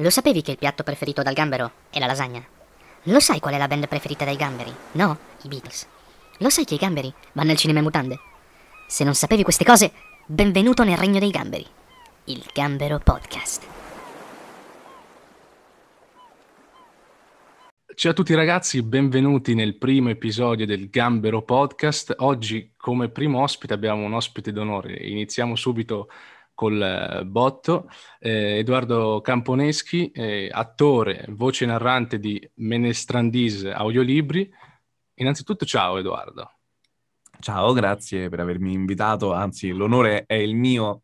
Lo sapevi che il piatto preferito dal gambero è la lasagna? Lo sai qual è la band preferita dai gamberi? No? I Beatles. Lo sai che i gamberi vanno al cinema in mutande? Se non sapevi queste cose, benvenuto nel regno dei gamberi. Il Gambero Podcast. Ciao a tutti ragazzi, benvenuti nel primo episodio del Gambero Podcast. Oggi come primo ospite abbiamo un ospite d'onore. Iniziamo subito col eh, botto, eh, Edoardo Camponeschi, eh, attore, voce narrante di Menestrandise Audiolibri. Innanzitutto ciao Edoardo. Ciao, grazie per avermi invitato, anzi l'onore è il mio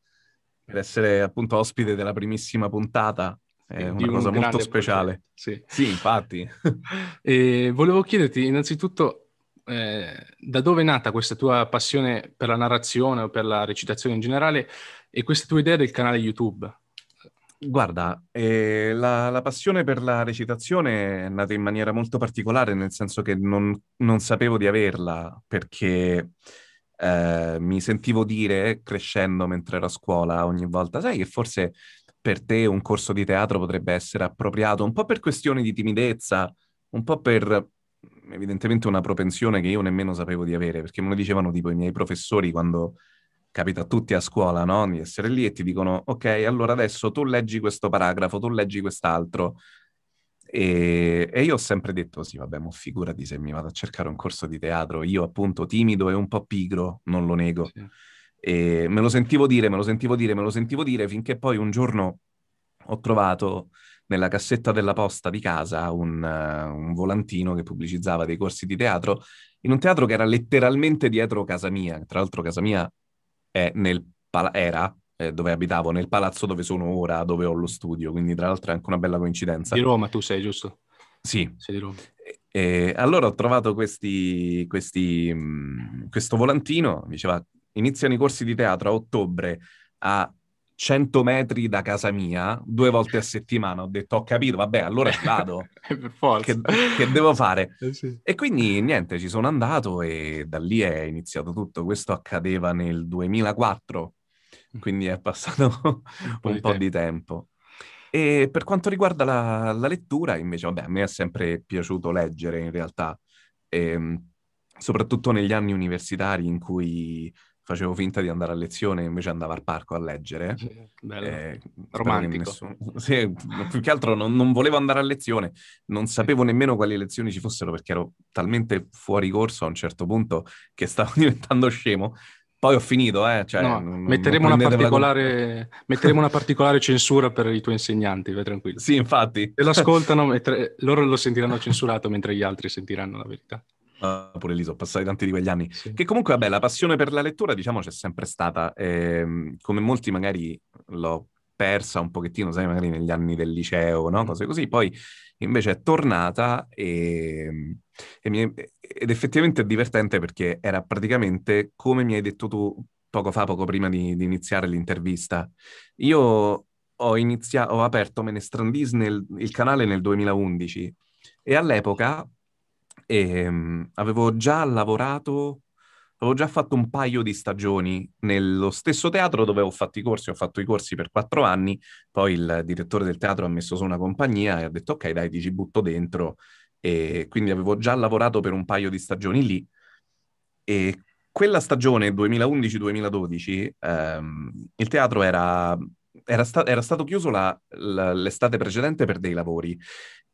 per essere appunto ospite della primissima puntata è una cosa molto speciale. Sì. sì. infatti. e volevo chiederti innanzitutto eh, da dove è nata questa tua passione per la narrazione o per la recitazione in generale e questa tua idea del canale YouTube? Guarda, eh, la, la, passione per la recitazione è nata in maniera molto particolare, nel senso che non, non sapevo di averla, perché eh, mi sentivo dire, crescendo mentre ero a scuola, ogni volta, sai che forse per te un corso di teatro potrebbe essere appropriato, un po' per questioni di timidezza, un po' per evidentemente una propensione che io nemmeno sapevo di avere, perché me lo dicevano tipo i miei professori quando capita a tutti a scuola, no? Di essere lì e ti dicono, ok, allora adesso tu leggi questo paragrafo, tu leggi quest'altro. E, e io ho sempre detto, sì, vabbè, ma figurati se mi vado a cercare un corso di teatro, io appunto timido e un po' pigro, non lo nego. Sì. E me lo sentivo dire, me lo sentivo dire, me lo sentivo dire, finché poi un giorno ho trovato nella cassetta della posta di casa un, uh, un, volantino che pubblicizzava dei corsi di teatro in un teatro che era letteralmente dietro casa mia. Tra l'altro casa mia nel, era, eh, dove abitavo, nel palazzo dove sono ora, dove ho lo studio, quindi tra l'altro è anche una bella coincidenza. Di Roma tu sei, giusto? Sì. Sei di Roma. E allora ho trovato questi, questi, mm, questo volantino, diceva iniziano i corsi di teatro a ottobre a 100 metri da casa mia due volte a settimana. Ho detto, ho capito, vabbè, allora vado. per forza. Che, che devo fare? Eh sì. E quindi niente, ci sono andato e da lì è iniziato tutto. Questo accadeva nel 2004, mm. quindi è passato un, po, di, po tempo. di tempo. E per quanto riguarda la, la, lettura, invece, vabbè, a me è sempre piaciuto leggere in realtà, e, ehm, soprattutto negli anni universitari in cui facevo finta di andare a lezione e invece andavo al parco a leggere. Bello. Eh, Romantico. Nessuno... Sì, più che altro non, non, volevo andare a lezione, non sapevo nemmeno quali lezioni ci fossero perché ero talmente fuori corso a un certo punto che stavo diventando scemo. Poi ho finito, eh. Cioè, no, non, metteremo, non una particolare... metteremo, una particolare, censura per i tuoi insegnanti, vai tranquillo. Sì, infatti. Se l'ascoltano, mentre... loro lo sentiranno censurato mentre gli altri sentiranno la verità. Eh, pure lì, sono passati tanti di quegli anni. Sì. Che comunque, vabbè, la passione per la lettura, diciamo, c'è sempre stata. E, ehm, come molti magari l'ho persa un pochettino, sai, magari negli anni del liceo, no? Mm. Cose così. Poi invece è tornata e, e mi, ed effettivamente è divertente perché era praticamente come mi hai detto tu poco fa, poco prima di, di iniziare l'intervista. Io ho, inizia- ho aperto Menestrandis nel il canale nel 2011 e all'epoca e, um, avevo già lavorato, avevo già fatto un paio di stagioni nello stesso teatro dove ho fatto i corsi, ho fatto i corsi per quattro anni, poi il direttore del teatro ha messo su una compagnia e ha detto ok dai ti ci butto dentro e quindi avevo già lavorato per un paio di stagioni lì e quella stagione 2011-2012 ehm, il teatro era, era, sta- era stato chiuso la, la, l'estate precedente per dei lavori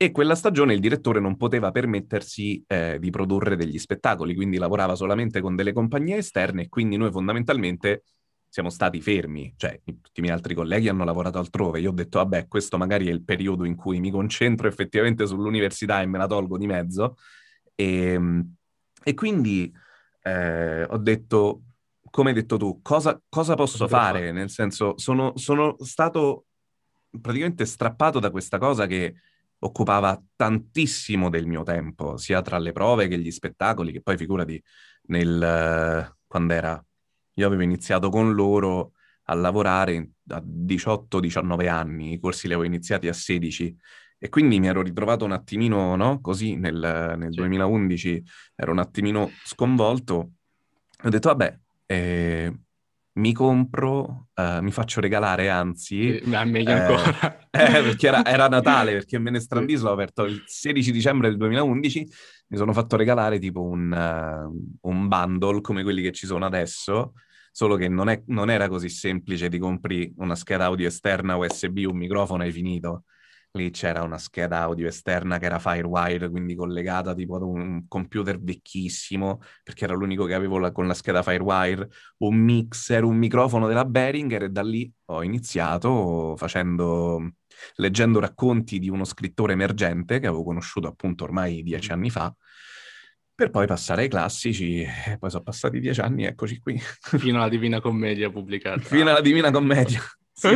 e quella stagione il direttore non poteva permettersi eh, di produrre degli spettacoli, quindi lavorava solamente con delle compagnie esterne e quindi noi fondamentalmente siamo stati fermi, cioè tutti i miei altri colleghi hanno lavorato altrove, io ho detto vabbè questo magari è il periodo in cui mi concentro effettivamente sull'università e me la tolgo di mezzo e, ehm, e quindi eh, ho detto come hai detto tu, cosa, cosa posso fare? fare? Nel senso sono, sono stato praticamente strappato da questa cosa che occupava tantissimo del mio tempo, sia tra le prove che gli spettacoli, che poi figurati nel, quando era, io avevo iniziato con loro a lavorare a 18-19 anni, i corsi li avevo iniziati a 16 e quindi mi ero ritrovato un attimino, no? Così nel, nel 2011 ero un attimino sconvolto, ho detto vabbè, eh, mi compro, uh, mi faccio regalare, anzi... Eh, meglio eh, ancora. eh, perché era, era, Natale, perché me ne strandis, l'ho aperto il 16 dicembre del 2011, mi sono fatto regalare tipo un, uh, un bundle come quelli che ci sono adesso, solo che non, è, non era così semplice, ti compri una scheda audio esterna USB, un microfono e hai finito lì c'era una scheda audio esterna che era Firewire, quindi collegata tipo ad un computer vecchissimo, perché era l'unico che avevo la, con la scheda Firewire, un mixer, un microfono della Behringer e da lì ho iniziato facendo, leggendo racconti di uno scrittore emergente che avevo conosciuto appunto ormai dieci mm. anni fa, per poi passare ai classici, e poi sono passati dieci anni, eccoci qui. Fino alla Divina Commedia pubblicata. Fino alla Divina Commedia. sì.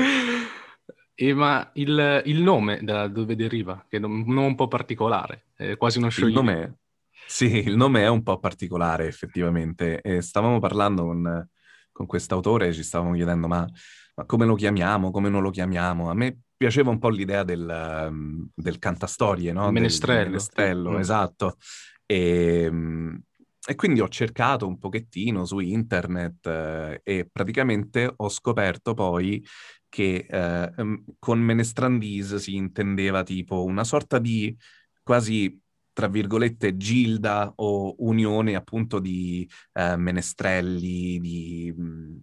Eh, ma il, il, nome da dove deriva, che è un nome un po' particolare, è quasi uno scioglimento. sì, il nome è un po' particolare effettivamente. E stavamo parlando con, con quest'autore e ci stavamo chiedendo ma, ma, come lo chiamiamo, come non lo chiamiamo. A me piaceva un po' l'idea del, del cantastorie, no? Menestrello. Del, menestrello, mm. esatto. E, e, quindi ho cercato un pochettino su internet eh, e praticamente ho scoperto poi che eh, con Menestrandise si intendeva tipo una sorta di quasi tra virgolette gilda o unione appunto di eh, menestrelli, di,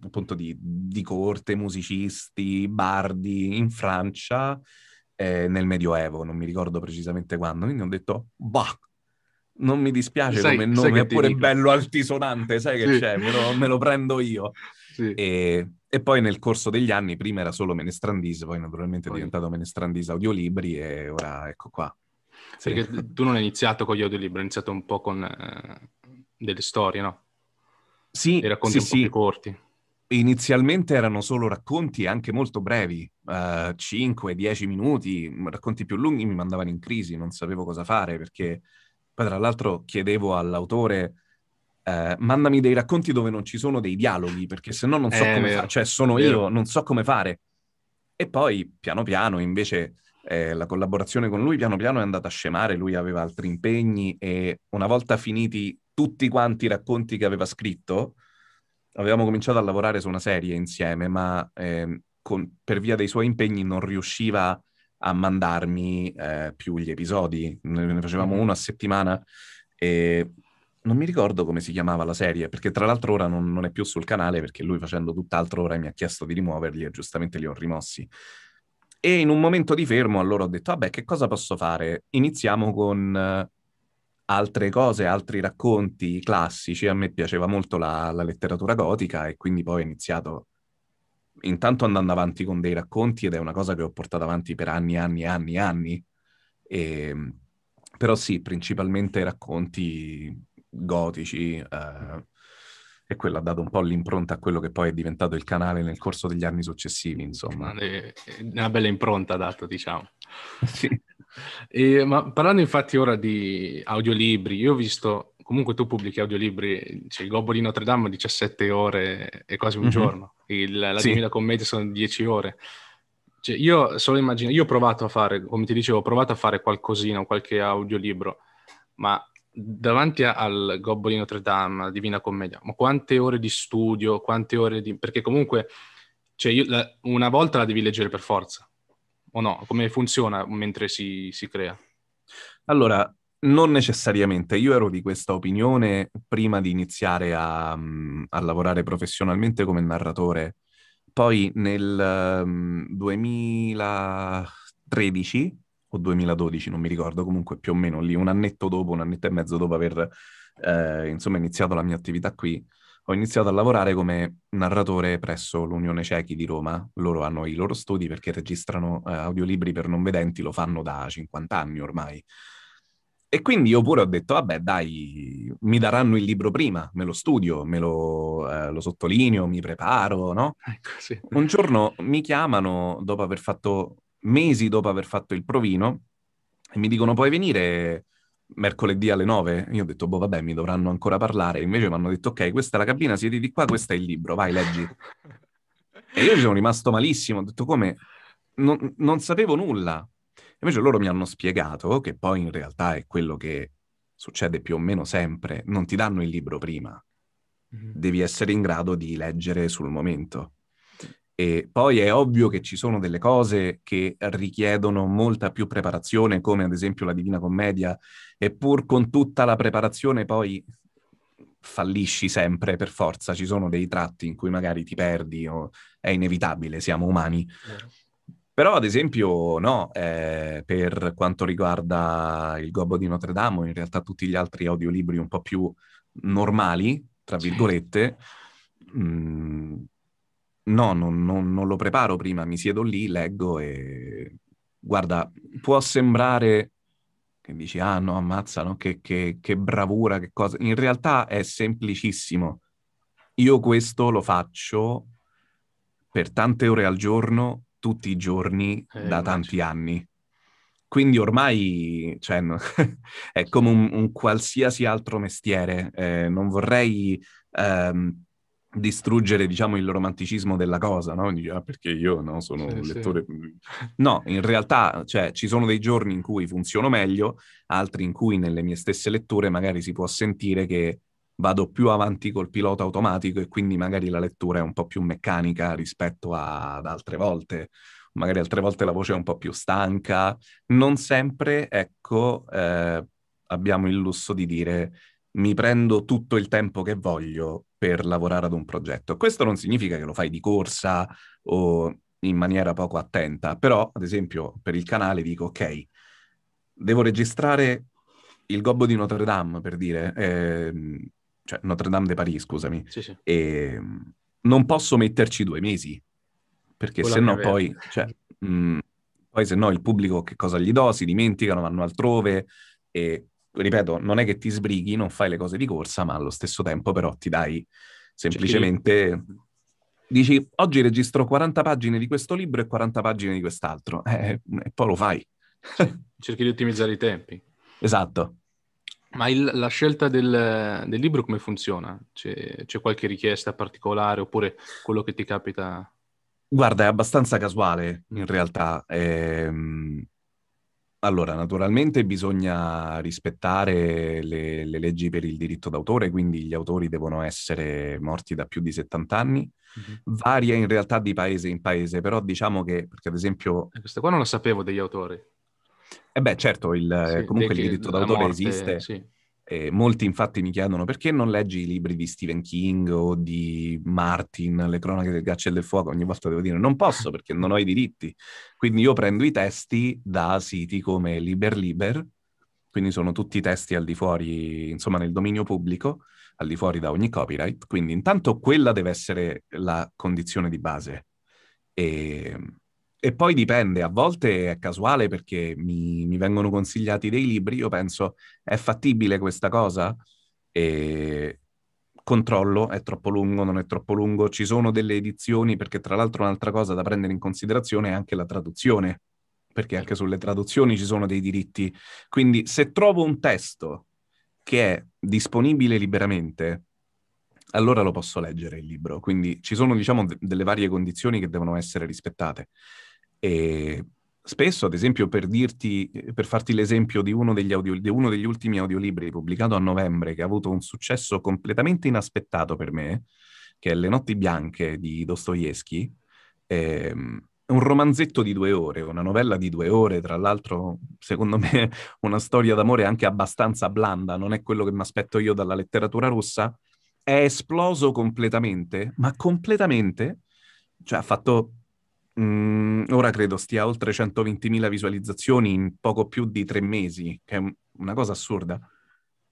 appunto di, di, corte, musicisti, bardi in Francia eh, nel Medioevo, non mi ricordo precisamente quando, quindi ho detto bah, non mi dispiace sai, come nome, è pure bello altisonante, sai che sì. c'è, me lo, me lo prendo io. Sì. E e poi nel corso degli anni, prima era solo Menestrandise, poi naturalmente poi. è diventato Menestrandise audiolibri e ora ecco qua. Sì. Perché tu non hai iniziato con gli audiolibri, hai iniziato un po' con eh, delle storie, no? Sì, Dei racconti sì, sì. corti. Inizialmente erano solo racconti anche molto brevi, eh, 5-10 minuti, racconti più lunghi mi mandavano in crisi, non sapevo cosa fare perché poi tra l'altro chiedevo all'autore eh, mandami dei racconti dove non ci sono dei dialoghi, perché se no non so eh, come fare, cioè sono io, non so come fare. E poi piano piano invece eh, la collaborazione con lui piano piano è andata a scemare, lui aveva altri impegni e una volta finiti tutti quanti i racconti che aveva scritto, avevamo cominciato a lavorare su una serie insieme, ma eh, con, per via dei suoi impegni non riusciva a mandarmi eh, più gli episodi, ne, facevamo mm. uno a settimana e non mi ricordo come si chiamava la serie, perché tra l'altro ora non, non, è più sul canale perché lui facendo tutt'altro ora mi ha chiesto di rimuoverli e giustamente li ho rimossi. E in un momento di fermo allora ho detto, vabbè, che cosa posso fare? Iniziamo con eh, altre cose, altri racconti classici. A me piaceva molto la, la letteratura gotica e quindi poi ho iniziato intanto andando avanti con dei racconti ed è una cosa che ho portato avanti per anni, anni, anni, anni. E, ehm, però sì, principalmente racconti gotici eh, e quello ha dato un po' l'impronta a quello che poi è diventato il canale nel corso degli anni successivi, insomma. Una bella impronta ha dato, diciamo. sì. E, ma parlando infatti ora di audiolibri, io ho visto, comunque tu pubblichi audiolibri, c'è il Gobbo di Notre Dame 17 ore e quasi un mm-hmm. giorno, il, la sì. Divina Commedia sono 10 ore. Cioè, io solo immagino, io ho provato a fare, come ti dicevo, ho provato a fare qualcosina, qualche audiolibro, ma davanti al Gobbo di Notre Dame, la Divina Commedia, ma quante ore di studio, quante ore di... perché comunque cioè io, la, una volta la devi leggere per forza, o no? Come funziona mentre si, si crea? Allora, non necessariamente, io ero di questa opinione prima di iniziare a, a lavorare professionalmente come narratore. Poi nel um, ehm, 2013 o 2012, non mi ricordo, comunque più o meno lì, un annetto dopo, un annetto e mezzo dopo aver eh, insomma iniziato la mia attività qui, ho iniziato a lavorare come narratore presso l'Unione Ciechi di Roma. Loro hanno i loro studi perché registrano eh, audiolibri per non vedenti, lo fanno da 50 anni ormai. E quindi io pure ho detto, vabbè dai, mi daranno il libro prima, me lo studio, me lo, eh, lo sottolineo, mi preparo, no? Ecco, sì. Un giorno mi chiamano dopo aver fatto mesi dopo aver fatto il provino, e mi dicono puoi venire mercoledì alle 9? Io ho detto, boh, vabbè, mi dovranno ancora parlare. Invece mi hanno detto, ok, questa è la cabina, siedi di qua, questo è il libro, vai, leggi. e io ci sono rimasto malissimo, ho detto, come? Non, non sapevo nulla. Invece loro mi hanno spiegato che poi in realtà è quello che succede più o meno sempre, non ti danno il libro prima, mm-hmm. devi essere in grado di leggere sul momento. E poi è ovvio che ci sono delle cose che richiedono molta più preparazione, come ad esempio la Divina Commedia, e pur con tutta la preparazione poi fallisci sempre per forza, ci sono dei tratti in cui magari ti perdi o è inevitabile, siamo umani. Però ad esempio no, eh, per quanto riguarda il Gobbo di Notre Dame, in realtà tutti gli altri audiolibri un po' più normali, tra virgolette, sì. Mm, mh, No, non, non, non lo preparo prima, mi siedo lì, leggo e... Guarda, può sembrare che dici, ah no, ammazzano, che, che, che bravura, che cosa. In realtà è semplicissimo. Io questo lo faccio per tante ore al giorno, tutti i giorni, eh, da tanti anni. Quindi ormai cioè, no, è come un, un, qualsiasi altro mestiere. Eh, non vorrei ehm, distruggere diciamo il romanticismo della cosa, no? Dici, ah, perché io no, sono sì, un lettore... Sì. No, in realtà cioè, ci sono dei giorni in cui funziono meglio, altri in cui nelle mie stesse letture magari si può sentire che vado più avanti col pilota automatico e quindi magari la lettura è un po' più meccanica rispetto a, ad altre volte, magari altre volte la voce è un po' più stanca, non sempre, ecco, eh, abbiamo il lusso di dire mi prendo tutto il tempo che voglio per lavorare ad un progetto. Questo non significa che lo fai di corsa o in maniera poco attenta, però ad esempio per il canale dico ok, devo registrare il gobbo di Notre Dame per dire, eh, cioè Notre Dame de Paris scusami, sì, sì. e ehm, non posso metterci due mesi, perché se no poi, cioè, poi se no il pubblico che cosa gli do, si dimenticano, vanno altrove e ripeto, non è che ti sbrighi, non fai le cose di corsa, ma allo stesso tempo però ti dai cioè, semplicemente... Dici, oggi registro 40 pagine di questo libro e 40 pagine di quest'altro, eh, eh, e poi lo fai. Cerchi di ottimizzare i tempi. Esatto. Ma il, la scelta del, del, libro come funziona? C'è, c'è, qualche richiesta particolare oppure quello che ti capita? Guarda, è abbastanza casuale in realtà. Eh, allora, naturalmente bisogna rispettare le, le leggi per il diritto d'autore, quindi gli autori devono essere morti da più di 70 anni. Mm-hmm. Varia in realtà di paese in paese, però diciamo che, perché ad esempio... E eh, questo qua non lo sapevo degli autori. Eh beh, certo, il, sì, comunque il diritto d'autore morte, esiste. Sì. Eh, molti infatti mi chiedono perché non leggi i libri di Stephen King o di Martin, le cronache del Gaccio e del fuoco, ogni volta devo dire non posso perché non ho i diritti. Quindi io prendo i testi da siti come Liber Liber, quindi sono tutti testi al di fuori, insomma nel dominio pubblico, al di fuori da ogni copyright, quindi intanto quella deve essere la condizione di base. E ehm, e poi dipende, a volte è casuale perché mi, mi, vengono consigliati dei libri, io penso è fattibile questa cosa? E controllo, è troppo lungo, non è troppo lungo, ci sono delle edizioni perché tra l'altro un'altra cosa da prendere in considerazione è anche la traduzione, perché anche sulle traduzioni ci sono dei diritti. Quindi se trovo un testo che è disponibile liberamente, allora lo posso leggere il libro. Quindi ci sono, diciamo, d- delle varie condizioni che devono essere rispettate. E spesso, ad esempio, per, dirti, per farti l'esempio di uno, audio, di uno, degli ultimi audiolibri pubblicato a novembre, che ha avuto un successo completamente inaspettato per me, che è Le notti bianche di Dostoevsky, è ehm, un romanzetto di due ore, una novella di due ore, tra l'altro, secondo me, una storia d'amore anche abbastanza blanda, non è quello che mi aspetto io dalla letteratura russa, è esploso completamente, ma completamente, cioè ha fatto Mm, ora credo stia a oltre 120.000 visualizzazioni in poco più di tre mesi, che è un- una cosa assurda.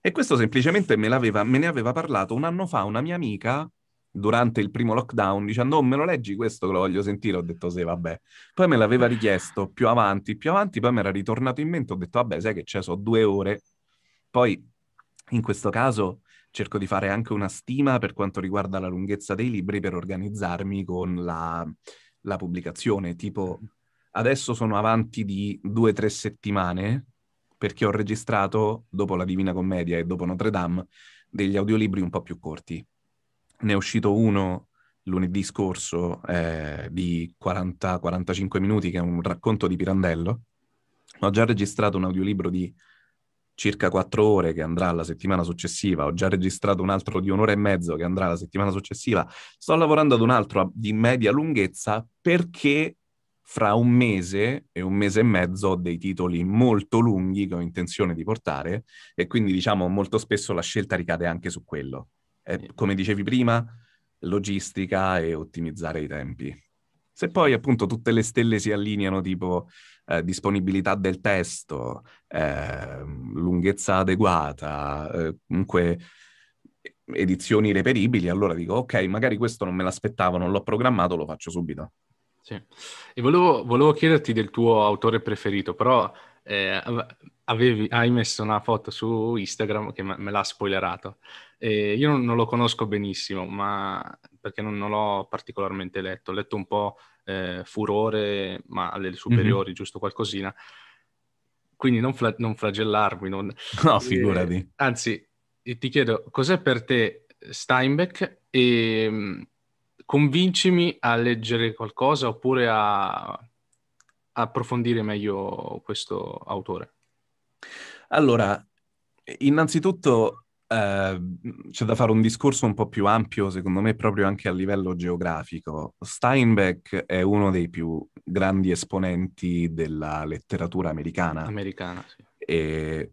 E questo semplicemente me, me, ne aveva parlato un anno fa una mia amica durante il primo lockdown, dicendo oh, me lo leggi questo che lo voglio sentire, ho detto sì, vabbè. Poi me l'aveva richiesto più avanti, più avanti, poi mi era ritornato in mente, ho detto vabbè, sai che c'è, so due ore. Poi in questo caso cerco di fare anche una stima per quanto riguarda la lunghezza dei libri per organizzarmi con la la pubblicazione, tipo mm-hmm. adesso sono avanti di due o tre settimane perché ho registrato, dopo la Divina Commedia e dopo Notre Dame, degli audiolibri un po' più corti. Ne è uscito uno lunedì scorso eh, di 40-45 minuti, che è un racconto di Pirandello. Ho già registrato un audiolibro di circa quattro ore che andrà la settimana successiva, ho già registrato un altro di un'ora e mezzo che andrà la settimana successiva, sto lavorando ad un altro di media lunghezza perché fra un mese e un mese e mezzo ho dei titoli molto lunghi che ho intenzione di portare e quindi diciamo molto spesso la scelta ricade anche su quello. È, eh, come dicevi prima, logistica e ottimizzare i tempi. Se poi appunto tutte le stelle si allineano, tipo eh, disponibilità del testo, eh, lunghezza adeguata, eh, comunque edizioni reperibili, allora dico ok, magari questo non me l'aspettavo, non l'ho programmato, lo faccio subito. Sì, e volevo, volevo chiederti del tuo autore preferito, però eh, avevi, hai messo una foto su Instagram che me, l'ha spoilerato. Eh, io non, non, lo conosco benissimo, ma perché non, non, l'ho particolarmente letto. Ho letto un po' eh, furore, ma alle mhm. superiori mm-hmm. giusto qualcosina. Quindi non, fla- non flagellarmi. Non... No, eh, figurati. Eh, anzi, ti chiedo, cos'è per te Steinbeck e mm, convincimi a leggere qualcosa oppure a, a approfondire meglio questo autore? Allora, innanzitutto Ehm, c'è da fare un discorso un po' più ampio, secondo me, proprio anche a livello geografico. Steinbeck è uno dei più grandi esponenti della letteratura americana. Americana, sì. E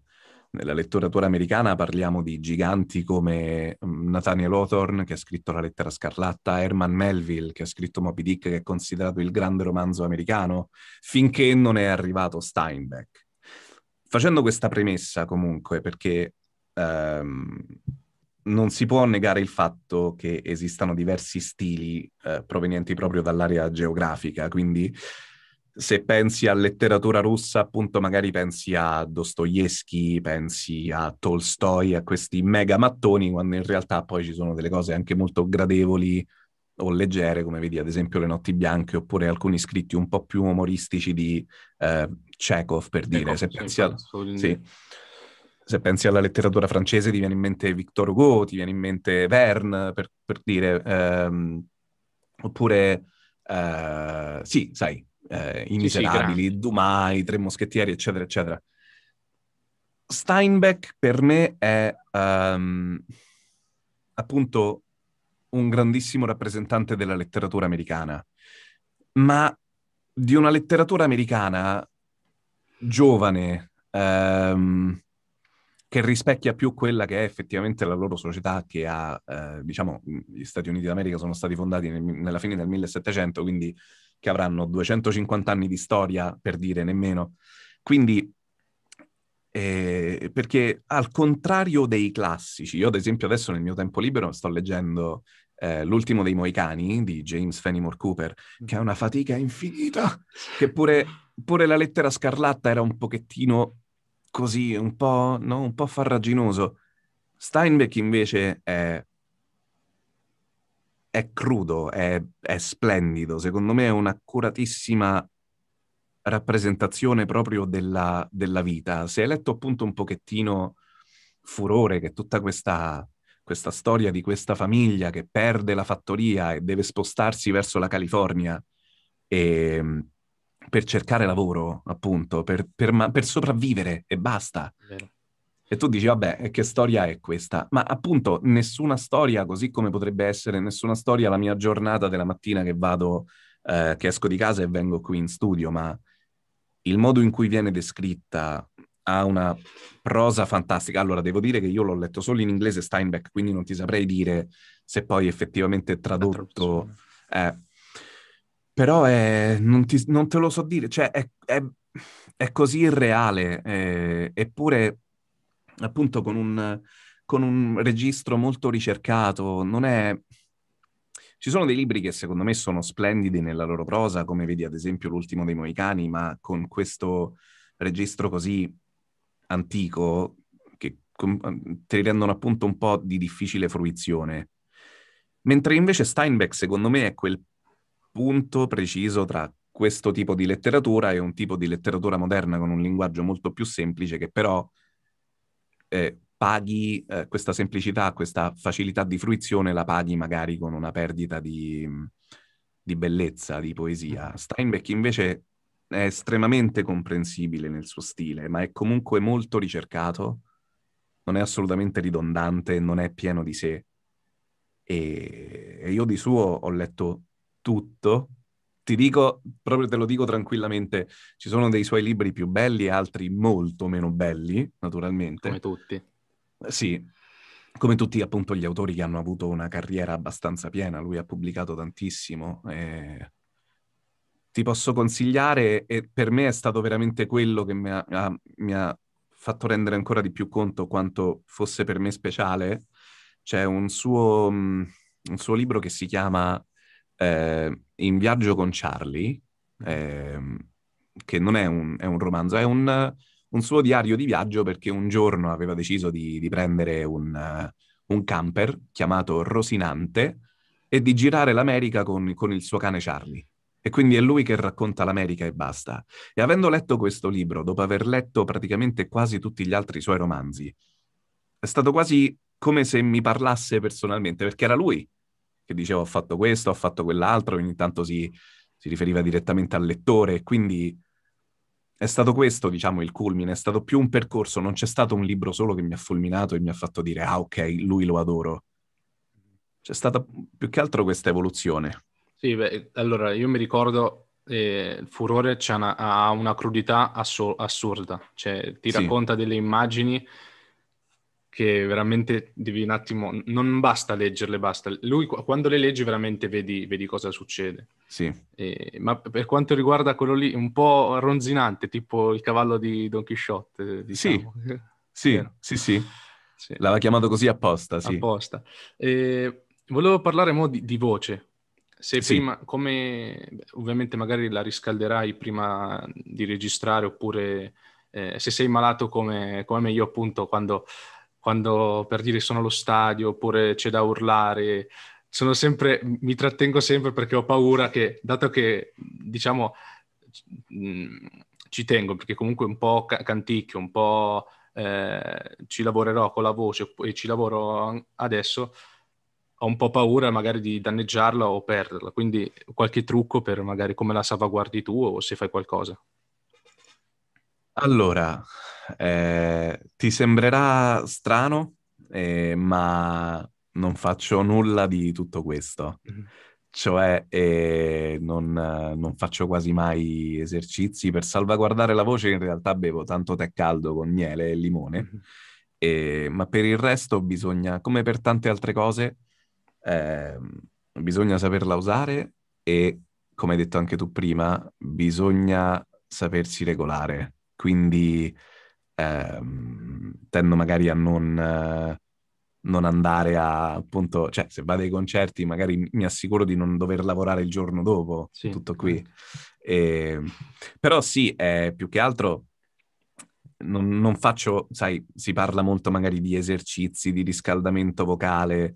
nella letteratura americana parliamo di giganti come mm, Nathaniel Hawthorne, che ha scritto La lettera scarlatta, Herman Melville, che ha scritto Moby Dick, che è considerato il grande romanzo americano, finché non è arrivato Steinbeck. Facendo questa premessa, comunque, perché ehm, non si può negare il fatto che esistano diversi stili eh, provenienti proprio dall'area geografica, quindi se pensi a letteratura russa, appunto, magari pensi a Dostoevsky, pensi a Tolstoi, a questi mega mattoni, quando in realtà poi ci sono delle cose anche molto gradevoli o leggere, come vedi ad esempio Le Notti Bianche, oppure alcuni scritti un po' più umoristici di eh, Chekhov, per Chekhov, dire. Se pensi a... Sì se pensi alla letteratura francese ti viene in mente Victor Hugo, ti viene in mente Verne, per, per dire, ehm, oppure, eh, sì, sai, eh, I Miserabili, sì, sì, Dumas, I Tre Moschettieri, eccetera, eccetera. Steinbeck per me è um, appunto un grandissimo rappresentante della letteratura americana, ma di una letteratura americana giovane, um, che rispecchia più quella che è effettivamente la loro società che ha, eh, diciamo, gli Stati Uniti d'America sono stati fondati nel, nella fine del 1700, quindi che avranno 250 anni di storia, per dire nemmeno. Quindi, eh, perché al contrario dei classici, io ad esempio adesso nel mio tempo libero sto leggendo eh, L'ultimo dei Moicani di James Fenimore Cooper, che è una fatica infinita, che pure, pure la lettera scarlatta era un pochettino così, un po', no? un po farraginoso. Steinbeck invece è, è crudo, è, è splendido, secondo me è un'accuratissima rappresentazione proprio della, della, vita. Se hai letto appunto un pochettino Furore, che tutta questa, questa, storia di questa famiglia che perde la fattoria e deve spostarsi verso la California e ehm, per cercare lavoro, appunto, per, per, per sopravvivere e basta. E tu dici, vabbè, eh, che storia è questa? Ma appunto, nessuna storia, così come potrebbe essere nessuna storia la mia giornata della mattina che vado, eh, che esco di casa e vengo qui in studio, ma il modo in cui viene descritta ha una prosa fantastica. Allora, devo dire che io l'ho letto solo in inglese Steinbeck, quindi non ti saprei dire se poi effettivamente tradotto... Eh, però è, eh, non, ti, non, te lo so dire, cioè è, è, è così irreale, eh, eppure appunto con un, con un, registro molto ricercato, non è... Ci sono dei libri che secondo me sono splendidi nella loro prosa, come vedi ad esempio l'ultimo dei Moicani, ma con questo registro così antico che com- ehm, ti rendono appunto un po' di difficile fruizione. Mentre invece Steinbeck secondo me è quel punto preciso tra questo tipo di letteratura e un tipo di letteratura moderna con un linguaggio molto più semplice che però eh, paghi eh, questa semplicità, questa facilità di fruizione, la paghi magari con una perdita di, di bellezza, di poesia. Mm-hmm. Steinbeck invece è estremamente comprensibile nel suo stile, ma è comunque molto ricercato, non è assolutamente ridondante, non è pieno di sé. E, e io di suo ho letto tutto, ti dico, proprio te lo dico tranquillamente, ci sono dei suoi libri più belli e altri molto meno belli, naturalmente. Come tutti. Sì, come tutti appunto gli autori che hanno avuto una carriera abbastanza piena, lui ha pubblicato tantissimo. E... Ti posso consigliare, e per me è stato veramente quello che mi ha, ha, mi ha fatto rendere ancora di più conto quanto fosse per me speciale. C'è un suo, mm, un suo libro che si chiama eh, In viaggio con Charlie, eh, che non è un, è un romanzo, è un, un, suo diario di viaggio perché un giorno aveva deciso di, di prendere un, un, camper chiamato Rosinante e di girare l'America con, con il suo cane Charlie. E quindi è lui che racconta l'America e basta. E avendo letto questo libro, dopo aver letto praticamente quasi tutti gli altri suoi romanzi, è stato quasi come se mi parlasse personalmente, perché era lui che diceva ho fatto questo, ho fatto quell'altro, ogni tanto si, si riferiva direttamente al lettore, quindi è stato questo, diciamo, il culmine, è stato più un percorso, non c'è stato un libro solo che mi ha fulminato e mi ha fatto dire, ah ok, lui lo adoro. C'è stata più che altro questa evoluzione. Sì, beh, allora io mi ricordo, eh, il furore ha una, una, crudità assur- assurda, cioè ti racconta delle immagini che veramente devi un attimo, non basta leggerle, basta. Lui quando le leggi veramente vedi, vedi cosa succede. Sì. E, ma per quanto riguarda quello lì, un po' ronzinante, tipo il cavallo di Don Quixote. Diciamo. Sì, sì, sì, sì. sì. L'aveva chiamato così apposta, sì. Apposta. E, volevo parlare mo di, di voce. Se sì. prima, come ovviamente magari la riscalderai prima di registrare oppure eh, se sei malato come, come io appunto quando quando per dire sono allo stadio oppure c'è da urlare, sempre, mi trattengo sempre perché ho paura che, dato che diciamo ci tengo, perché comunque un po' canticchio, un po' eh, ci lavorerò con la voce e ci lavoro adesso, ho un po' paura magari di danneggiarla o perderla, quindi qualche trucco per magari come la salvaguardi tu o se fai qualcosa. Allora, eh, ti sembrerà strano, eh, ma non faccio nulla di tutto questo. Mm-hmm. Cioè, eh, non, non, faccio quasi mai esercizi per salvaguardare la voce. In realtà bevo tanto tè caldo con miele e limone, mm ma per il resto bisogna, come per tante altre cose, ehm, bisogna saperla usare e, come hai detto anche tu prima, bisogna sapersi regolare. Quindi ehm, tendo magari a non, eh, non, andare a appunto, cioè se vado ai concerti magari mi assicuro di non dover lavorare il giorno dopo, sì. tutto eh. qui. E, ehm, però sì, eh, più che altro non, non, faccio, sai, si parla molto magari di esercizi, di riscaldamento vocale.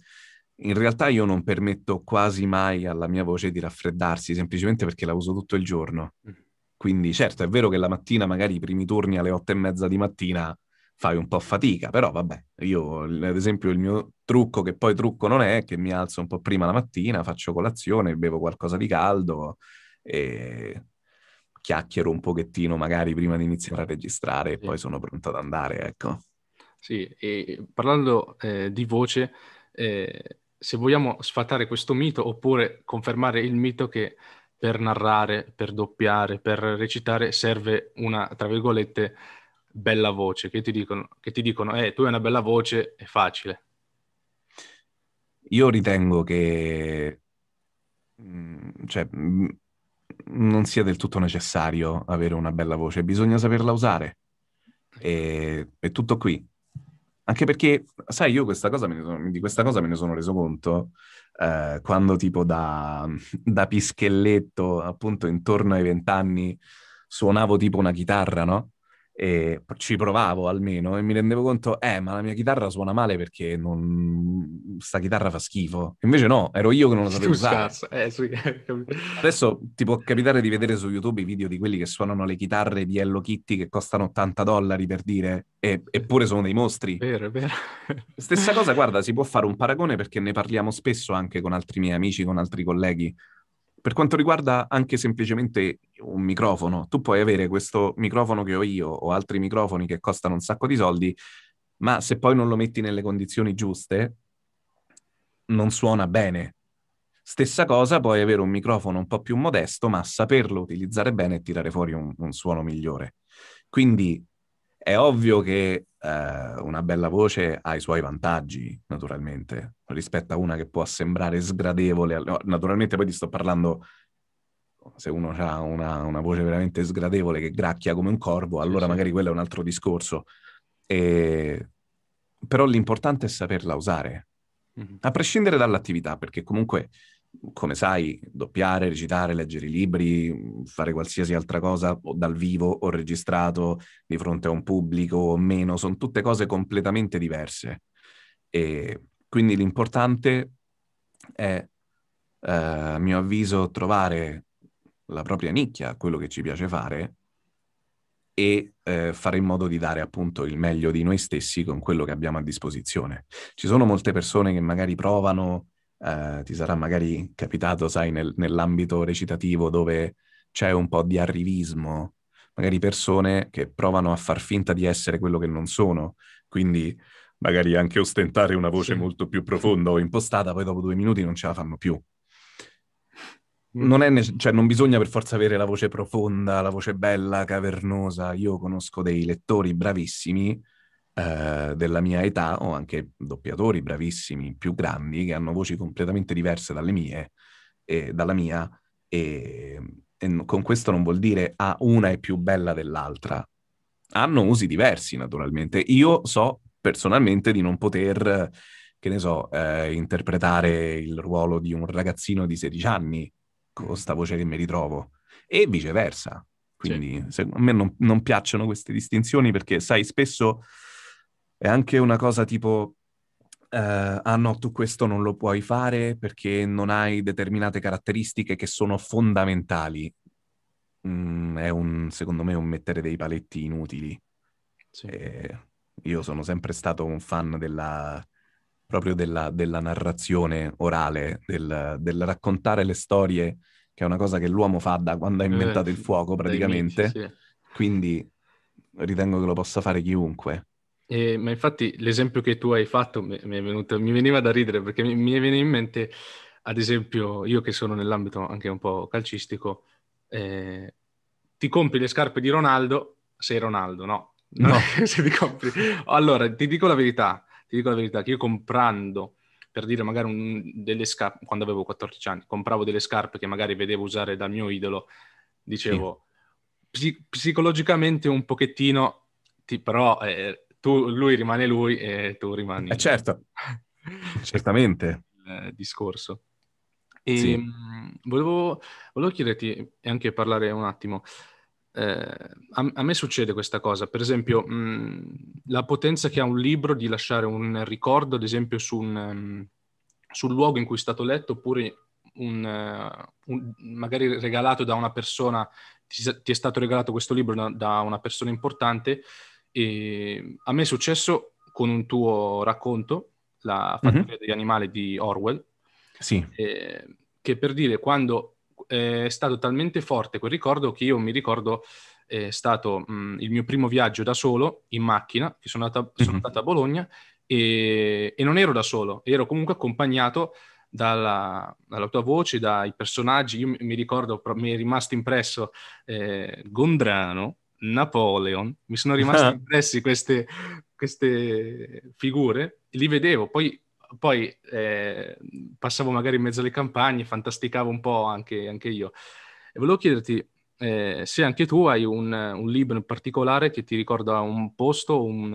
In realtà io non permetto quasi mai alla mia voce di raffreddarsi, semplicemente perché la uso tutto il giorno. Mm-hmm. Quindi certo è vero che la mattina, magari i primi turni alle otto e mezza di mattina, fai un po' fatica, però vabbè, io ad esempio il mio trucco, che poi trucco non è, che mi alzo un po' prima la mattina, faccio colazione, bevo qualcosa di caldo e chiacchiero un pochettino magari prima di iniziare a registrare e sì. poi sono pronto ad andare, ecco. Sì, e parlando eh, di voce, eh, se vogliamo sfatare questo mito oppure confermare il mito che per narrare, per doppiare, per recitare serve una, tra virgolette, bella voce, che ti dicono, che ti dicono eh, tu hai una bella voce, è facile. Io ritengo che mm, cioè, mm, non sia del tutto necessario avere una bella voce, bisogna saperla usare. E, è tutto qui. Anche perché, sai, io questa cosa sono, di questa cosa me ne sono reso conto eh, quando tipo da, da pischelletto, appunto intorno ai vent'anni, suonavo tipo una chitarra, no? e ci provavo almeno e mi rendevo conto, eh, ma la mia chitarra suona male perché non... sta chitarra fa schifo. Invece no, ero io che non la sapevo usare. Eh, sì. Adesso ti può capitare di vedere su YouTube i video di quelli che suonano le chitarre di Hello Kitty che costano 80 dollari per dire, e, eppure sono dei mostri. Vero, vero. Stessa cosa, guarda, si può fare un paragone perché ne parliamo spesso anche con altri miei amici, con altri colleghi. Per quanto riguarda anche semplicemente un microfono, tu puoi avere questo microfono che ho io o altri microfoni che costano un sacco di soldi, ma se poi non lo metti nelle condizioni giuste, non suona bene. Stessa cosa, puoi avere un microfono un po' più modesto, ma saperlo utilizzare bene e tirare fuori un, un suono migliore. Quindi è ovvio che eh, una bella voce ha i suoi vantaggi, naturalmente, rispetto a una che può sembrare sgradevole. naturalmente poi ti sto parlando, se uno ha una, una, voce veramente sgradevole che gracchia come un corvo, allora sì. magari quello è un altro discorso. E... Però l'importante è saperla usare, mm-hmm. a prescindere dall'attività, perché comunque come sai, doppiare, recitare, leggere i libri, fare qualsiasi altra cosa o dal vivo o registrato di fronte a un pubblico o meno, sono tutte cose completamente diverse. E quindi l'importante è, eh, a mio avviso, trovare la propria nicchia, quello che ci piace fare e eh, fare in modo di dare appunto il meglio di noi stessi con quello che abbiamo a disposizione. Ci sono molte persone che magari provano eh, ti sarà magari capitato, sai, nel, nell'ambito recitativo dove c'è un po' di arrivismo, magari persone che provano a far finta di essere quello che non sono, quindi magari anche ostentare una voce sì. molto più profonda o impostata, poi dopo due minuti non ce la fanno più. Mm. Non, nece- cioè non, bisogna per forza avere la voce profonda, la voce bella, cavernosa. Io conosco dei lettori bravissimi eh, della mia età o anche doppiatori bravissimi, più grandi, che hanno voci completamente diverse dalle mie, e, dalla mia, e, e con questo non vuol dire ah, una è più bella dell'altra. Hanno usi diversi, naturalmente. Io so personalmente di non poter, che ne so, eh, interpretare il ruolo di un ragazzino di 16 anni con questa voce che mi ritrovo, e viceversa. Quindi sì. se, a me non, non piacciono queste distinzioni perché, sai, spesso è anche una cosa tipo, eh, ah no, tu questo non lo puoi fare perché non hai determinate caratteristiche che sono fondamentali. Mm, è un, secondo me, un mettere dei paletti inutili. Sì. E io sono sempre stato un fan della, proprio della, della narrazione orale, del, del, raccontare le storie, che è una cosa che l'uomo fa da quando ha eh, inventato eh, il fuoco praticamente. Inizi, sì. Quindi ritengo che lo possa fare chiunque. Eh, ma infatti l'esempio che tu hai fatto mi, mi, venuto, mi veniva da ridere perché mi, mi viene in mente, ad esempio, io che sono nell'ambito anche un po' calcistico, eh, ti compri le scarpe di Ronaldo, sei Ronaldo, no? No, se ti compri. Allora, ti dico la verità, ti dico la verità che io comprando, per dire magari un, delle scarpe, quando avevo 14 anni, compravo delle scarpe che magari vedevo usare dal mio idolo, dicevo, sì. psi- psicologicamente un pochettino, ti, però... Eh, tu, lui rimane lui e tu rimani... Eh certo, certamente. Il discorso. E sì. volevo, volevo, chiederti e anche parlare un attimo. Eh, a, a, me succede questa cosa, per esempio, mh, la potenza che ha un libro di lasciare un ricordo, ad esempio, su un, um, sul luogo in cui è stato letto, oppure un, eh, un, magari regalato da una persona, ti, ti, è stato regalato questo libro da, da una persona importante, e ehm, a me è successo con un tuo racconto, La mhm. fattoria mm-hmm. degli animali di Orwell, sì. eh, che per dire quando è stato talmente forte quel ricordo che io mi ricordo è stato mh, mm, il mio primo viaggio da solo in macchina, che sono andata, mm-hmm. sono mhm. andata a Bologna e, e, non ero da solo, ero comunque accompagnato dalla, dalla tua voce, dai personaggi. Io mi ricordo, mi è rimasto impresso eh, Gondrano, Napoleon, mi sono rimasti impressi queste, queste figure, li vedevo, poi poi eh, passavo magari in mezzo alle campagne, fantasticavo un po' anche, anche io. E volevo chiederti eh, se anche tu hai un, un, libro in particolare che ti ricorda un posto un,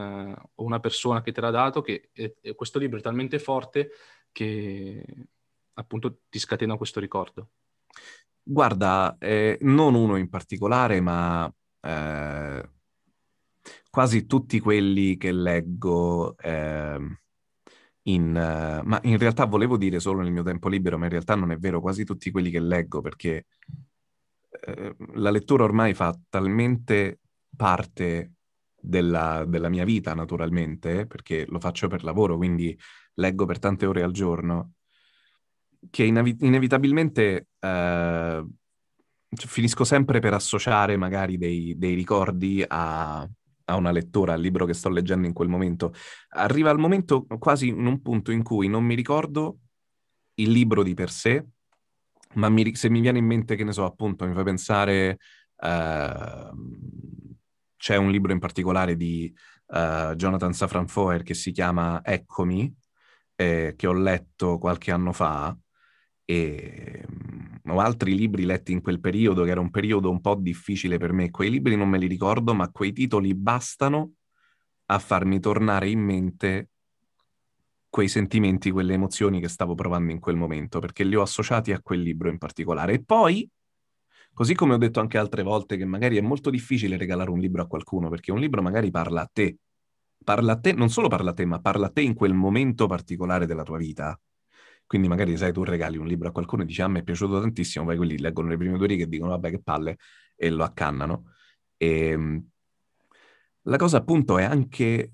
o una persona che te l'ha dato, che eh, questo libro è talmente forte che appunto ti scatena questo ricordo. Guarda, eh, non uno in particolare, ma eh, quasi tutti quelli che leggo ehm, eh, in, uh, ma in realtà volevo dire solo nel mio tempo libero, ma in realtà non è vero, quasi tutti quelli che leggo, perché uh, la lettura ormai fa talmente parte della, della, mia vita, naturalmente, perché lo faccio per lavoro, quindi leggo per tante ore al giorno, che inavi- inevitabilmente uh, cioè, finisco sempre per associare magari dei, dei ricordi a, a una lettura, al libro che sto leggendo in quel momento. Arriva il momento quasi in un punto in cui non mi ricordo il libro di per sé, ma mi, se mi viene in mente, che ne so, appunto, mi fa pensare... Uh, c'è un libro in particolare di uh, Jonathan Safran Foer che si chiama Eccomi, eh, che ho letto qualche anno fa, e ehm, ho altri libri letti in quel periodo, che era un periodo un po' difficile per me. Quei libri non me li ricordo, ma quei titoli bastano a farmi tornare in mente quei sentimenti, quelle emozioni che stavo provando in quel momento, perché li ho associati a quel libro in particolare. E poi, così come ho detto anche altre volte, che magari è molto difficile regalare un libro a qualcuno, perché un libro magari parla a te, parla a te, non solo parla a te, ma parla a te in quel momento particolare della tua vita. Quindi magari sai, tu regali un libro a qualcuno e dici a ah, me è piaciuto tantissimo, poi quelli leggono le prime due righe e dicono vabbè che palle e lo accannano. E, ehm, la cosa appunto è anche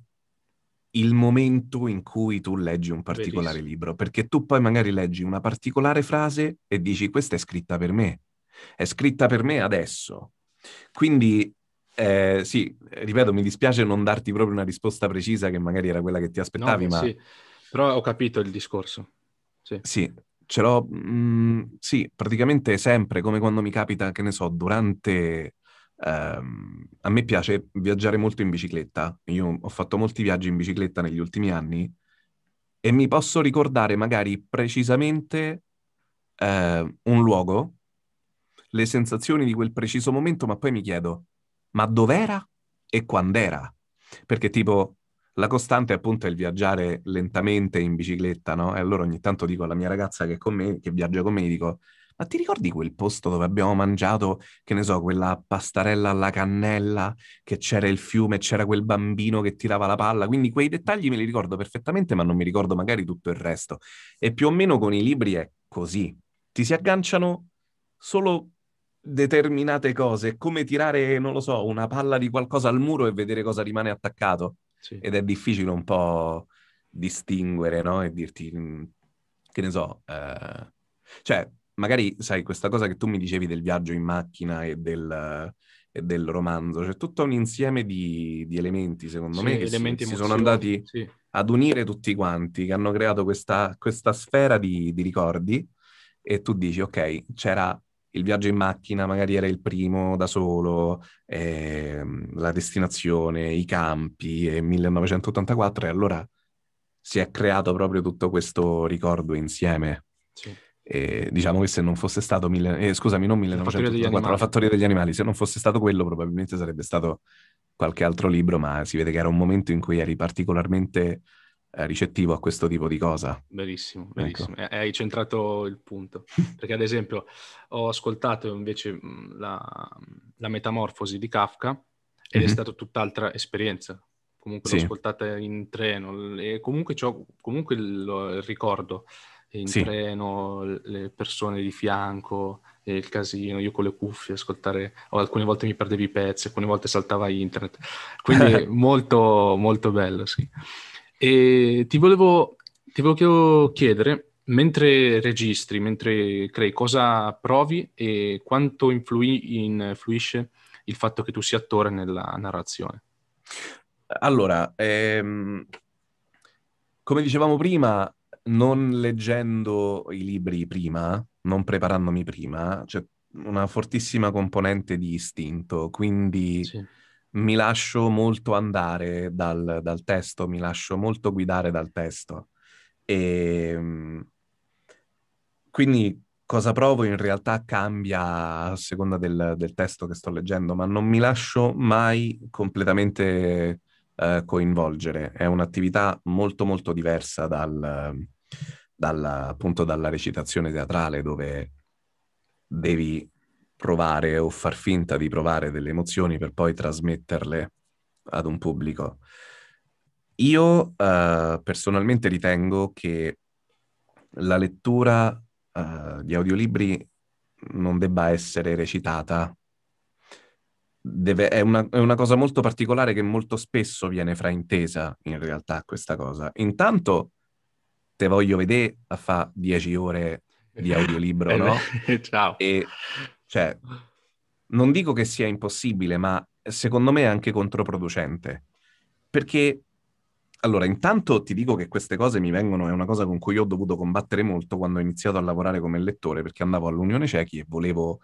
il momento in cui tu leggi un particolare Bellissimo. libro, perché tu poi magari leggi una particolare frase e dici questa è scritta per me, è scritta per me adesso. Quindi eh, sì, ripeto, mi dispiace non darti proprio una risposta precisa che magari era quella che ti aspettavi, no, ma... Sì. Però ho capito il discorso. Sì. sì ce l'ho, mh, mm, sì, praticamente sempre, come quando mi capita, che ne so, durante... Ehm, a me piace viaggiare molto in bicicletta, io ho fatto molti viaggi in bicicletta negli ultimi anni e mi posso ricordare magari precisamente eh, un luogo, le sensazioni di quel preciso momento, ma poi mi chiedo, ma dov'era e quando era? Perché tipo la costante appunto è il viaggiare lentamente in bicicletta, no? E allora ogni tanto dico alla mia ragazza che, con me, che viaggia con me, dico, ma ti ricordi quel posto dove abbiamo mangiato, che ne so, quella pastarella alla cannella, che c'era il fiume, c'era quel bambino che tirava la palla? Quindi quei dettagli me li ricordo perfettamente, ma non mi ricordo magari tutto il resto. E più o meno con i libri è così. Ti si agganciano solo determinate cose, come tirare, non lo so, una palla di qualcosa al muro e vedere cosa rimane attaccato. Sì. Ed è difficile un po' distinguere, no? E dirti, mm, che ne so, eh... cioè, magari, sai, questa cosa che tu mi dicevi del viaggio in macchina e del, e del romanzo, c'è cioè, tutto un insieme di, di elementi, secondo sì, me, che si, si, sono andati sì. ad unire tutti quanti, che hanno creato questa, questa sfera di, di ricordi e tu dici, ok, c'era il viaggio in macchina magari era il primo da solo, ehm, la destinazione, i campi, e 1984 e allora si è creato proprio tutto questo ricordo insieme. Sì. E, diciamo che se non fosse stato, mille... eh, scusami, non 1984, la fattoria degli animali, se non fosse stato quello probabilmente sarebbe stato qualche altro libro, ma si vede che era un momento in cui eri particolarmente eh, ricettivo a questo tipo di cosa. Verissimo, ecco. verissimo. Ecco. Hai centrato il punto. Perché ad esempio ho ascoltato invece mm, la, la metamorfosi di Kafka ed mm-hmm. è mhm. stata tutt'altra esperienza. Comunque sì. l'ho ascoltata in treno e comunque, comunque il, il, ricordo in sì. treno, le persone di fianco, il casino, io con le cuffie ascoltare, o alcune volte mi perdevi i pezzi, alcune volte saltava internet. Quindi molto, molto bello, sì. E ti volevo, ti volevo chiedere, mentre registri, mentre crei, cosa provi e quanto influi, influisce il fatto che tu sia attore nella narrazione? Allora, ehm, come dicevamo prima, non leggendo i libri prima, non preparandomi prima, c'è una fortissima componente di istinto, quindi... Sì mi lascio molto andare dal, dal, testo, mi lascio molto guidare dal testo. E ehm, quindi cosa provo in realtà cambia a seconda del, del testo che sto leggendo, ma non mi lascio mai completamente eh, coinvolgere. È un'attività molto molto diversa dal, dalla, appunto dalla recitazione teatrale dove devi provare o far finta di provare delle emozioni per poi trasmetterle ad un pubblico. Io eh, personalmente ritengo che la lettura eh, di audiolibri non debba essere recitata. Deve, è, una, è una cosa molto particolare che molto spesso viene fraintesa in realtà questa cosa. Intanto te voglio vedere a fa 10 ore di audiolibro, eh no? Ciao. E cioè, non dico che sia impossibile, ma secondo me è anche controproducente. Perché, allora, intanto ti dico che queste cose mi vengono, è una cosa con cui ho dovuto combattere molto quando ho iniziato a lavorare come lettore, perché andavo all'Unione Cechi e volevo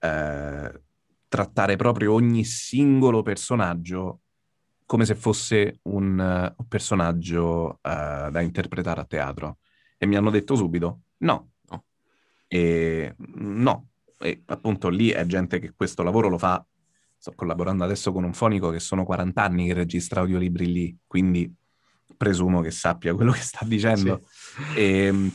eh, trattare proprio ogni singolo personaggio come se fosse un uh, personaggio uh, da interpretare a teatro. E mi hanno detto subito, no, no, e, no e appunto lì è gente che questo lavoro lo fa, sto collaborando adesso con un fonico che sono 40 anni che registra audiolibri lì, quindi presumo che sappia quello che sta dicendo. Sì. E, ehm,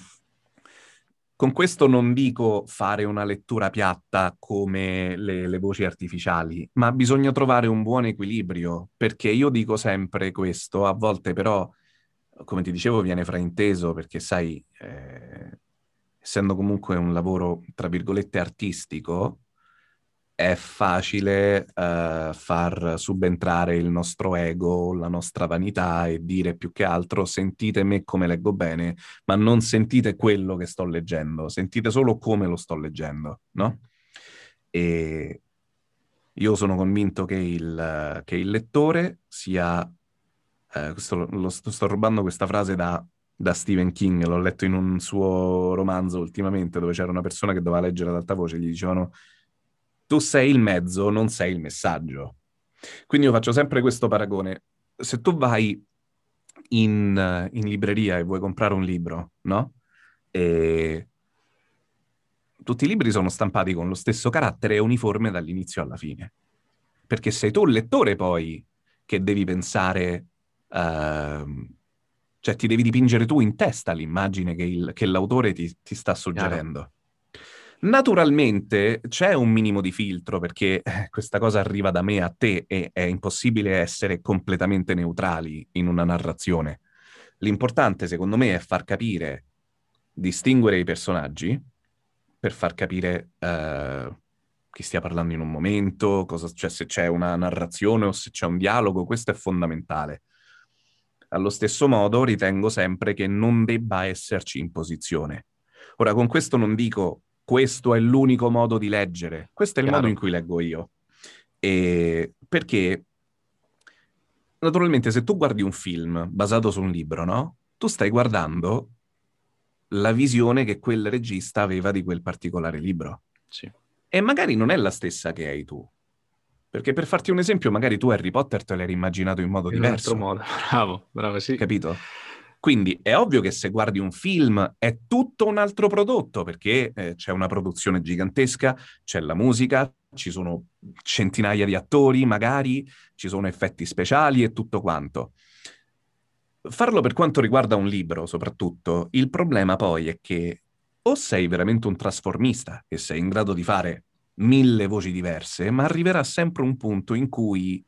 con questo non dico fare una lettura piatta come le, le, voci artificiali, ma bisogna trovare un buon equilibrio, perché io dico sempre questo, a volte però, come ti dicevo, viene frainteso, perché sai, eh, essendo comunque un lavoro, tra virgolette, artistico, è facile uh, far subentrare il nostro ego, la nostra vanità e dire più che altro sentite me come leggo bene, ma non sentite quello che sto leggendo, sentite solo come lo sto leggendo, no? E io sono convinto che il, che il lettore sia... Uh, questo, lo, sto, sto rubando questa frase da da Stephen King, l'ho letto in un suo romanzo ultimamente dove c'era una persona che doveva leggere ad alta voce gli dicevano tu sei il mezzo, non sei il messaggio. Quindi io faccio sempre questo paragone. Se tu vai in, in libreria e vuoi comprare un libro, no? E tutti i libri sono stampati con lo stesso carattere uniforme dall'inizio alla fine. Perché sei tu il lettore poi che devi pensare... Uh, cioè ti devi dipingere tu in testa l'immagine che, il, che l'autore ti, ti sta suggerendo. Chiaro. Naturalmente c'è un minimo di filtro perché eh, questa cosa arriva da me a te e è impossibile essere completamente neutrali in una narrazione. L'importante secondo me è far capire, distinguere i personaggi per far capire uh, chi stia parlando in un momento, cosa, cioè se c'è una narrazione o se c'è un dialogo, questo è fondamentale. Allo stesso modo ritengo sempre che non debba esserci imposizione. Ora, con questo non dico questo è l'unico modo di leggere, questo è il Chiaro. modo in cui leggo io. E perché, naturalmente, se tu guardi un film basato su un libro, no? Tu stai guardando la visione che quel regista aveva di quel particolare libro. Sì. E magari non è la stessa che hai tu. Perché per farti un esempio, magari tu Harry Potter te l'hai immaginato in modo in diverso. In un altro modo, bravo, bravo, sì. Capito? Quindi è ovvio che se guardi un film è tutto un altro prodotto, perché eh, c'è una produzione gigantesca, c'è la musica, ci sono centinaia di attori, magari ci sono effetti speciali e tutto quanto. Farlo per quanto riguarda un libro, soprattutto, il problema poi è che o sei veramente un trasformista e sei in grado di fare mille voci diverse, ma arriverà sempre un punto in cui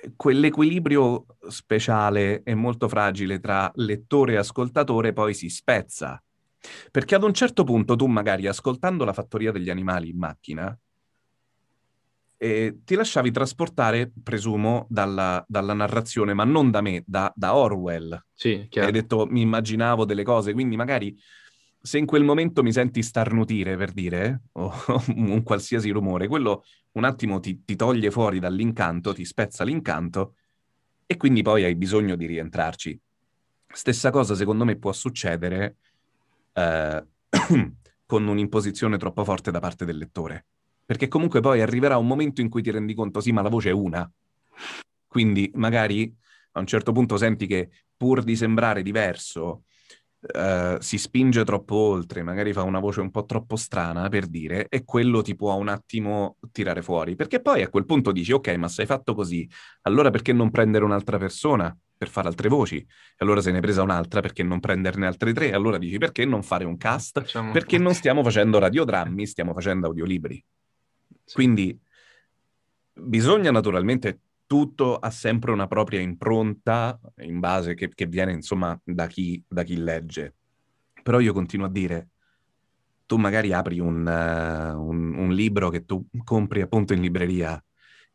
eh, quell'equilibrio speciale e molto fragile tra lettore e ascoltatore poi si spezza. Perché ad un certo punto tu magari ascoltando la fattoria degli animali in macchina eh, ti lasciavi trasportare, presumo, dalla, dalla, narrazione, ma non da me, da, da Orwell. Sì, chiaro. Hai detto mi immaginavo delle cose, quindi magari se in quel momento mi senti starnutire, per dire, o un qualsiasi rumore, quello un attimo ti, ti toglie fuori dall'incanto, ti spezza l'incanto e quindi poi hai bisogno di rientrarci. Stessa cosa secondo me può succedere eh, con un'imposizione troppo forte da parte del lettore, perché comunque poi arriverà un momento in cui ti rendi conto, sì, ma la voce è una. Quindi magari a un certo punto senti che pur di sembrare diverso, eh, si spinge troppo oltre, magari fa una voce un po' troppo strana per dire, e quello ti può un attimo tirare fuori. Perché poi a quel punto dici, ok, ma se hai fatto così, allora perché non prendere un'altra persona per fare altre voci? E allora se ne è presa un'altra, perché non prenderne altre tre? Allora dici, perché non fare un cast? Facciamo perché tutti. non stiamo facendo radiodrammi, stiamo facendo audiolibri. Sì. Quindi bisogna naturalmente tutto ha sempre una propria impronta in base che, che viene insomma da chi, da chi, legge. Però io continuo a dire, tu magari apri un, uh, un, un libro che tu compri appunto in libreria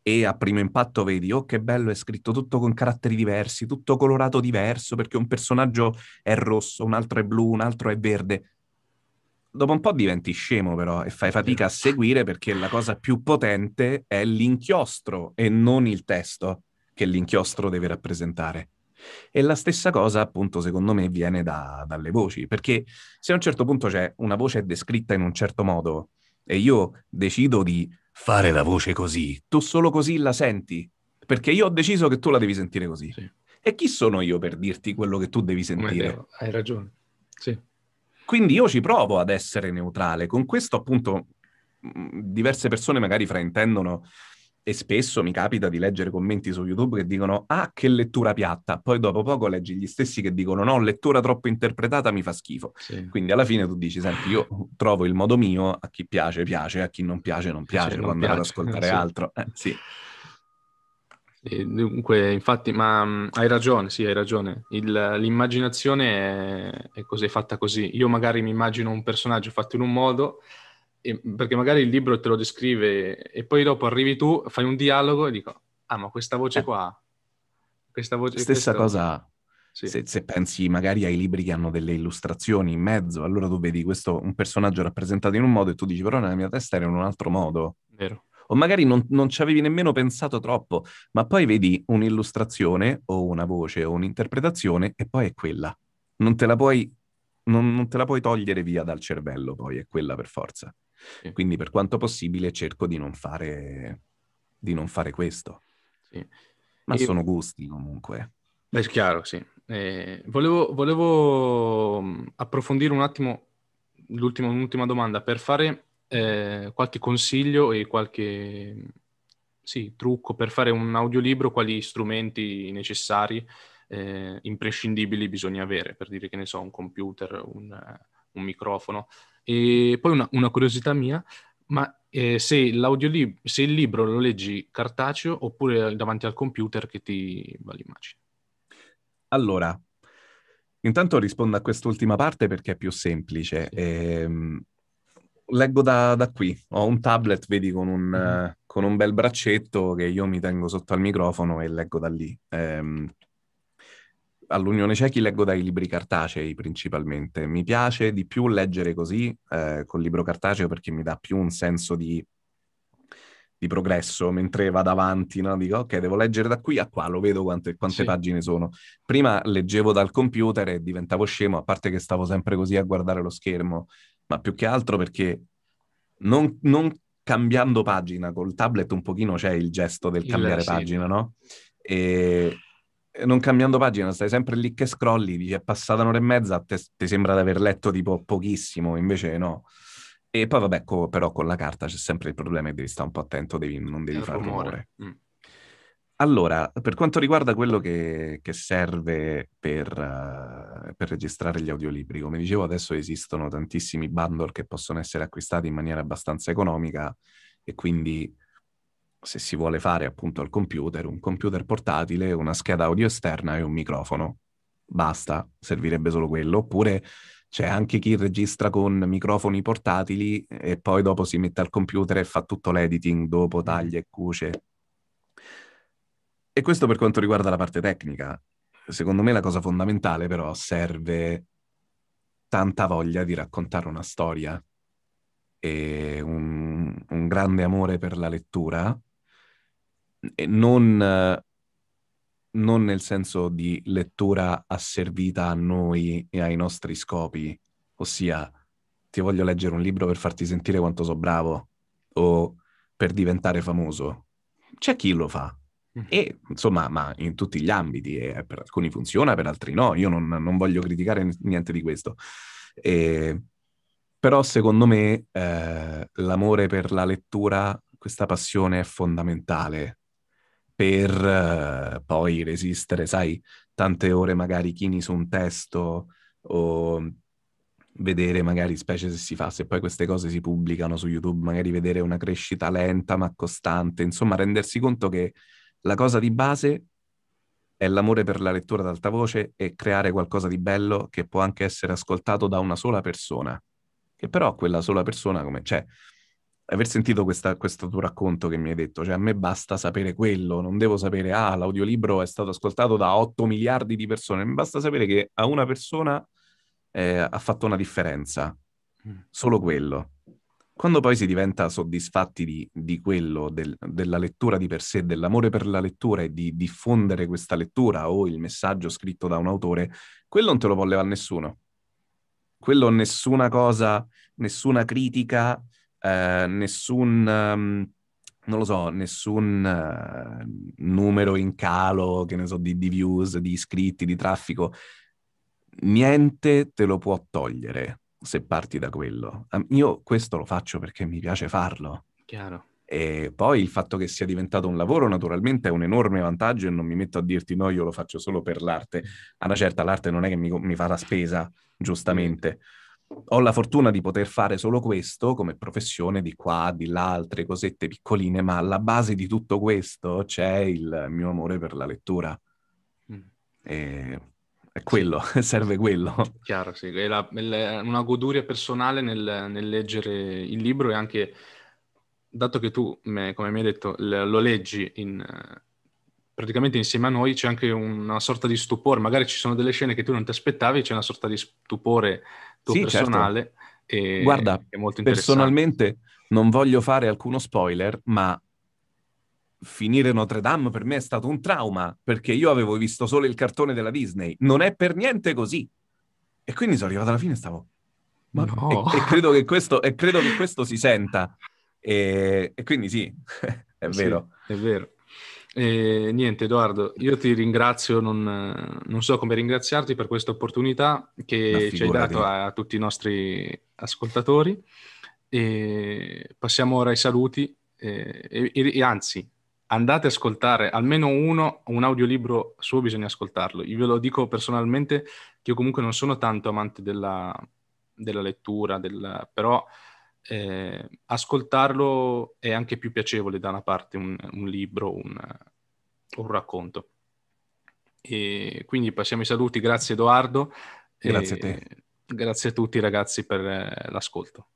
e a primo impatto vedi, oh che bello, è scritto tutto con caratteri diversi, tutto colorato diverso, perché un personaggio è rosso, un altro è blu, un altro è verde dopo un po' diventi scemo però e fai fatica a certo. seguire perché la cosa più potente è l'inchiostro e non il testo che l'inchiostro deve rappresentare. E la stessa cosa, appunto, secondo me viene da, dalle voci, perché se a un certo punto c'è una voce descritta in un certo modo e io decido di fare la voce così, tu solo così la senti, perché io ho deciso che tu la devi sentire così. Sì. E chi sono io per dirti quello che tu devi sentire? Hai ragione. Sì. Quindi io ci provo ad essere neutrale. Con questo appunto mm, diverse persone magari fraintendono e spesso mi capita di leggere commenti su YouTube che dicono ah che lettura piatta, poi dopo poco leggi gli stessi che dicono no, lettura troppo interpretata mi fa schifo. Sì. Quindi alla fine tu dici, senti, io trovo il modo mio, a chi piace piace, a chi non piace non piace, non piace. ad ascoltare sì. altro. Eh, sì dunque, infatti, ma mm, hai ragione, sì, hai ragione. Il, l'immaginazione è, è, così, è fatta così. Io magari mi immagino un personaggio fatto in un modo, e, perché magari il libro te lo descrive e poi dopo arrivi tu, fai un dialogo e dico, ah, ma questa voce eh. qua, questa voce... Stessa questa... cosa, sì. Se, se, pensi magari ai libri che hanno delle illustrazioni in mezzo, allora tu vedi questo, un personaggio rappresentato in un modo e tu dici però nella mia testa era in un altro modo. Vero o magari non, non ci avevi nemmeno pensato troppo, ma poi vedi un'illustrazione o una voce o un'interpretazione e poi è quella. Non te la puoi, non, non te la puoi togliere via dal cervello, poi è quella per forza. Sì. Quindi per quanto possibile cerco di non fare, di non fare questo. Sì. Ma e... sono gusti comunque. Beh, chiaro, sì. Eh, volevo, volevo, approfondire un attimo l'ultima domanda per fare eh, qualche consiglio e qualche sì, trucco per fare un audiolibro, quali strumenti necessari, eh, imprescindibili bisogna avere, per dire che ne so, un computer, un, eh, un microfono. E poi una, una curiosità mia, ma eh, se, l'audiolib- se il libro lo leggi cartaceo oppure davanti al computer che ti va l'immagine? Allora, intanto rispondo a quest'ultima parte perché è più semplice. Sì. Ehm, leggo da, da, qui. Ho un tablet, vedi, con un, mm. eh, con un, bel braccetto che io mi tengo sotto al microfono e leggo da lì. Eh, all'Unione Cechi leggo dai libri cartacei principalmente. Mi piace di più leggere così, eh, col libro cartaceo, perché mi dà più un senso di, di progresso mentre vado avanti, no? dico ok, devo leggere da qui a qua, lo vedo quante, quante sì. pagine sono. Prima leggevo dal computer e diventavo scemo, a parte che stavo sempre così a guardare lo schermo ma più che altro perché non, non cambiando pagina, col tablet un pochino c'è il gesto del il cambiare sì. pagina, no? E non cambiando pagina, stai sempre lì che scrolli, dici è passata un'ora e mezza, ti sembra di aver letto tipo pochissimo, invece no. E poi vabbè, co- però con la carta c'è sempre il problema che devi stare un po' attento, devi, non devi fare rumore. rumore. Mm. Allora, per quanto riguarda quello che, che serve per, uh, per, registrare gli audiolibri, come dicevo adesso esistono tantissimi bundle che possono essere acquistati in maniera abbastanza economica e quindi se si vuole fare appunto al computer, un computer portatile, una scheda audio esterna e un microfono. Basta, servirebbe solo quello. Oppure c'è anche chi registra con microfoni portatili e poi dopo si mette al computer e fa tutto l'editing dopo taglia e cuce. E questo per quanto riguarda la parte tecnica. Secondo me la cosa fondamentale però serve tanta voglia di raccontare una storia e un, un grande amore per la lettura, e non, non nel senso di lettura asservita a noi e ai nostri scopi, ossia ti voglio leggere un libro per farti sentire quanto so bravo o per diventare famoso. C'è chi lo fa, e insomma, ma in tutti gli ambiti, e per alcuni funziona, per altri no. Io non, non voglio criticare niente di questo. E, però secondo me eh, l'amore per la lettura, questa passione è fondamentale per eh, poi resistere, sai, tante ore magari chini su un testo o vedere magari, specie se si fa, se poi queste cose si pubblicano su YouTube, magari vedere una crescita lenta ma costante, insomma rendersi conto che la cosa di base è l'amore per la lettura ad alta voce e creare qualcosa di bello che può anche essere ascoltato da una sola persona, che però quella sola persona come c'è. Cioè, aver sentito questa, questo tuo racconto che mi hai detto, cioè a me basta sapere quello, non devo sapere, ah, l'audiolibro è stato ascoltato da 8 miliardi di persone, mi basta sapere che a una persona eh, ha fatto una differenza, mm. solo quello. Quando poi si diventa soddisfatti di, di quello, del, della lettura di per sé, dell'amore per la lettura e di diffondere questa lettura o il messaggio scritto da un autore, quello non te lo può levare nessuno. Quello nessuna cosa, nessuna critica, eh, nessun, um, non lo so, nessun uh, numero in calo, che ne so, di, di views, di iscritti, di traffico, niente te lo può togliere se parti da quello. Io questo lo faccio perché mi piace farlo. Chiaro. E poi il fatto che sia diventato un lavoro naturalmente è un enorme vantaggio e non mi metto a dirti no, io lo faccio solo per l'arte. A una certa l'arte non è che mi, mi fa la spesa, giustamente. Ho la fortuna di poter fare solo questo come professione di qua, di là, altre cosette piccoline, ma alla base di tutto questo c'è il mio amore per la lettura. Mm. E è quello, serve quello. Chiaro, sì, è, la, è una goduria personale nel, nel, leggere il libro e anche, dato che tu, come mi hai detto, lo leggi in, praticamente insieme a noi, c'è anche una sorta di stupore, magari ci sono delle scene che tu non ti aspettavi, c'è una sorta di stupore tuo sì, certo. personale. Certo. E, Guarda, è molto personalmente non voglio fare alcuno spoiler, ma finire Notre Dame per me è stato un trauma, perché io avevo visto solo il cartone della Disney. Non è per niente così. E quindi sono arrivato alla fine e stavo... Ma no. e, e, credo che questo, e credo che questo si senta. E, e quindi sì, è vero. Sì, è vero. E, niente Edoardo, io ti ringrazio, non, non so come ringraziarti per questa opportunità che ci hai dato a, a tutti i nostri ascoltatori. E passiamo ora ai saluti e, eh, e, e anzi, andate a ascoltare almeno uno, un audiolibro suo bisogna ascoltarlo. Io ve lo dico personalmente che io comunque non sono tanto amante della, della lettura, del, però eh, ascoltarlo è anche più piacevole da una parte un, un libro, un, un racconto. E quindi passiamo i saluti, grazie Edoardo. Grazie a te. Grazie a tutti ragazzi per eh, l'ascolto.